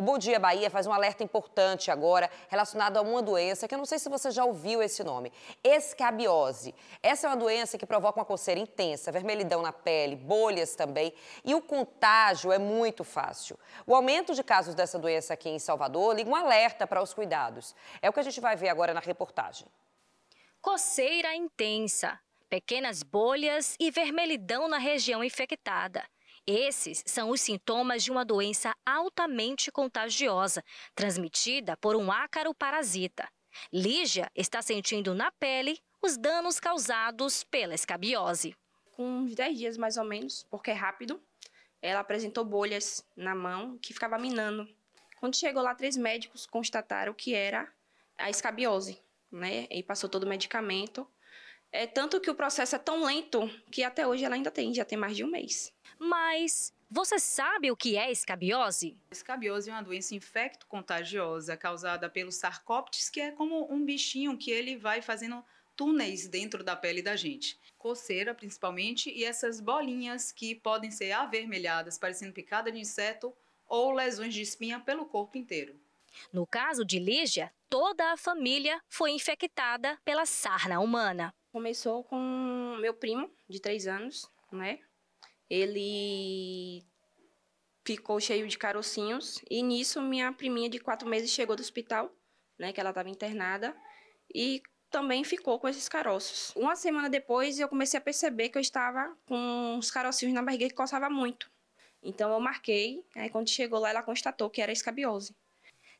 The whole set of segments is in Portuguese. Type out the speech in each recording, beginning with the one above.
O Bom Dia Bahia faz um alerta importante agora relacionado a uma doença que eu não sei se você já ouviu esse nome: escabiose. Essa é uma doença que provoca uma coceira intensa, vermelhidão na pele, bolhas também, e o contágio é muito fácil. O aumento de casos dessa doença aqui em Salvador liga um alerta para os cuidados. É o que a gente vai ver agora na reportagem. Coceira intensa, pequenas bolhas e vermelhidão na região infectada. Esses são os sintomas de uma doença altamente contagiosa, transmitida por um ácaro parasita. Lígia está sentindo na pele os danos causados pela escabiose. Com uns 10 dias mais ou menos, porque é rápido, ela apresentou bolhas na mão que ficava minando. Quando chegou lá, três médicos constataram que era a escabiose, né? E passou todo o medicamento. É tanto que o processo é tão lento que até hoje ela ainda tem, já tem mais de um mês. Mas você sabe o que é escabiose? Escabiose é uma doença infecto-contagiosa causada pelo sarcóptes, que é como um bichinho que ele vai fazendo túneis dentro da pele da gente. Coceira, principalmente, e essas bolinhas que podem ser avermelhadas, parecendo picada de inseto, ou lesões de espinha pelo corpo inteiro. No caso de Lígia, toda a família foi infectada pela sarna humana. Começou com meu primo, de 3 anos, né? ele ficou cheio de carocinhos. E nisso, minha priminha de quatro meses chegou do hospital, né, que ela estava internada, e também ficou com esses caroços. Uma semana depois, eu comecei a perceber que eu estava com os carocinhos na barriga que coçava muito. Então, eu marquei, aí quando chegou lá, ela constatou que era escabiose.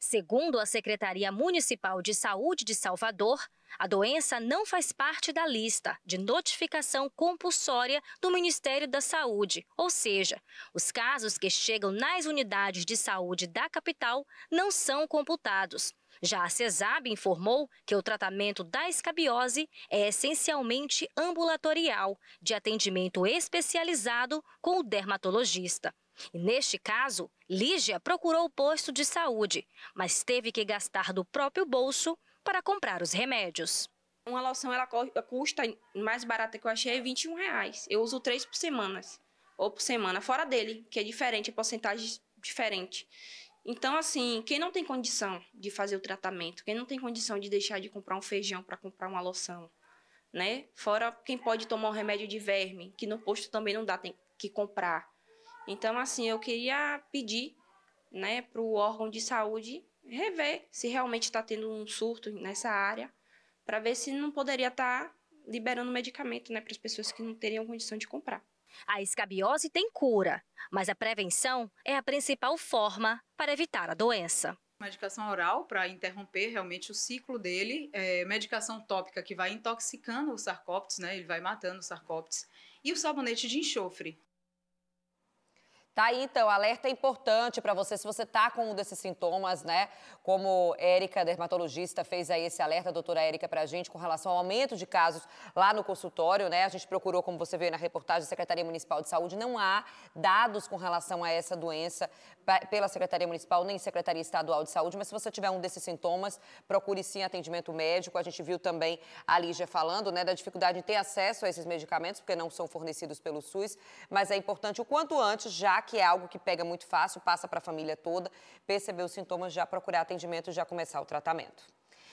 Segundo a Secretaria Municipal de Saúde de Salvador, a doença não faz parte da lista de notificação compulsória do Ministério da Saúde, ou seja, os casos que chegam nas unidades de saúde da capital não são computados. Já a CESAB informou que o tratamento da escabiose é essencialmente ambulatorial, de atendimento especializado com o dermatologista. E neste caso, Lígia procurou o posto de saúde, mas teve que gastar do próprio bolso para comprar os remédios. Uma loção ela custa mais barata que eu achei é 21 reais. Eu uso três por semana, ou por semana, fora dele, que é diferente, é porcentagem diferente. Então, assim, quem não tem condição de fazer o tratamento, quem não tem condição de deixar de comprar um feijão para comprar uma loção, né? Fora quem pode tomar um remédio de verme, que no posto também não dá, tem que comprar. Então, assim, eu queria pedir né, para o órgão de saúde rever se realmente está tendo um surto nessa área, para ver se não poderia estar tá liberando medicamento né, para as pessoas que não teriam condição de comprar. A escabiose tem cura, mas a prevenção é a principal forma para evitar a doença. Medicação oral para interromper realmente o ciclo dele, é, medicação tópica que vai intoxicando os sarcóptes, né? Ele vai matando os sarcóptes e o sabonete de enxofre. Tá aí, então, alerta importante para você, se você tá com um desses sintomas, né? Como Érica, dermatologista, fez aí esse alerta, doutora Érica, para a gente, com relação ao aumento de casos lá no consultório, né? A gente procurou, como você veio na reportagem, da Secretaria Municipal de Saúde, não há dados com relação a essa doença pela Secretaria Municipal, nem Secretaria Estadual de Saúde, mas se você tiver um desses sintomas, procure sim atendimento médico. A gente viu também a Lígia falando, né, da dificuldade de ter acesso a esses medicamentos, porque não são fornecidos pelo SUS, mas é importante o quanto antes já que é algo que pega muito fácil, passa para a família toda, perceber os sintomas, já procurar atendimento e já começar o tratamento.